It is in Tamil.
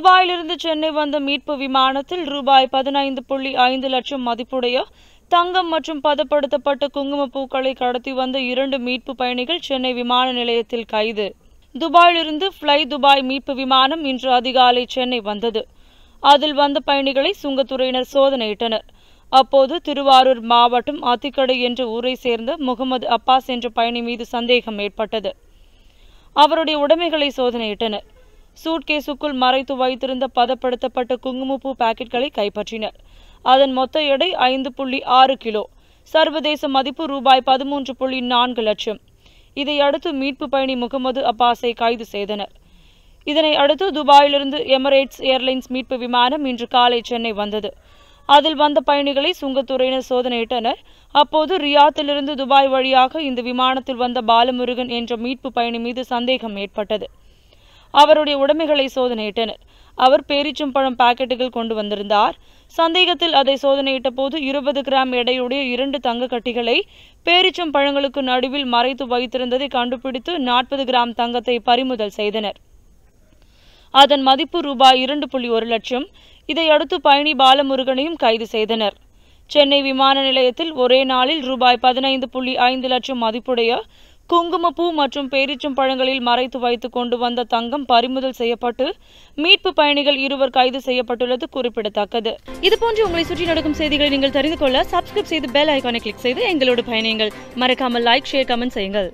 துபாயிலிருந்து சென்னை வந்த மீட்பு விமானத்தில் ரூபாய் பதினைந்து புள்ளி ஐந்து லட்சம் மதிப்புடைய தங்கம் மற்றும் பதப்படுத்தப்பட்ட குங்குமப்பூக்களை கடத்தி வந்த இரண்டு மீட்பு பயணிகள் சென்னை விமான நிலையத்தில் கைது துபாயிலிருந்து ஃப்ளை துபாய் மீட்பு விமானம் இன்று அதிகாலை சென்னை வந்தது அதில் வந்த பயணிகளை சுங்கத்துறையினர் சோதனையிட்டனர் அப்போது திருவாரூர் மாவட்டம் அத்திக்கடை என்ற ஊரை சேர்ந்த முகமது அப்பாஸ் என்ற பயணி மீது சந்தேகம் ஏற்பட்டது அவருடைய உடைமைகளை சோதனையிட்டனர் சூட்கேஸுக்குள் மறைத்து வைத்திருந்த பதப்படுத்தப்பட்ட குங்குமப்பூ பாக்கெட்களை கைப்பற்றினர் அதன் மொத்த எடை ஐந்து புள்ளி ஆறு கிலோ சர்வதேச மதிப்பு ரூபாய் பதிமூன்று புள்ளி நான்கு லட்சம் இதையடுத்து மீட்பு பயணி முகமது அப்பாஸை கைது செய்தனர் இதனை அடுத்து துபாயிலிருந்து எமிரேட்ஸ் ஏர்லைன்ஸ் மீட்பு விமானம் இன்று காலை சென்னை வந்தது அதில் வந்த பயணிகளை சுங்கத்துறையினர் சோதனையிட்டனர் அப்போது ரியாத்திலிருந்து துபாய் வழியாக இந்த விமானத்தில் வந்த பாலமுருகன் என்ற மீட்பு பயணி மீது சந்தேகம் ஏற்பட்டது அவருடைய உடைமைகளை சோதனையிட்டனர் அவர் பழம் பாக்கெட்டுகள் கொண்டு வந்திருந்தார் சந்தேகத்தில் அதை சோதனையிட்ட போது இருபது கிராம் எடையுடைய இரண்டு தங்க கட்டிகளை பேரிச்சம் பழங்களுக்கு நடுவில் மறைத்து வைத்திருந்ததை கண்டுபிடித்து நாற்பது கிராம் தங்கத்தை பறிமுதல் செய்தனர் அதன் மதிப்பு ரூபாய் இரண்டு புள்ளி ஒரு லட்சம் இதையடுத்து பயணி பாலமுருகனையும் கைது செய்தனர் சென்னை விமான நிலையத்தில் ஒரே நாளில் ரூபாய் பதினைந்து புள்ளி ஐந்து லட்சம் மதிப்புடைய குங்குமப்பூ மற்றும் பேரிச்சம் பழங்களில் மறைத்து வைத்து கொண்டு வந்த தங்கம் பறிமுதல் செய்யப்பட்டு மீட்பு பயணிகள் இருவர் கைது செய்யப்பட்டுள்ளது குறிப்பிடத்தக்கது இதுபோன்று உங்களை சுற்றி நடக்கும் செய்திகளை நீங்கள் தெரிந்து கொள்ள சப்ஸ்கிரைப் செய்து பெல் ஐக்கானை கிளிக் செய்து எங்களோடு பயணியுங்கள் மறக்காமல் லைக் ஷேர் கமெண்ட் செய்யுங்கள்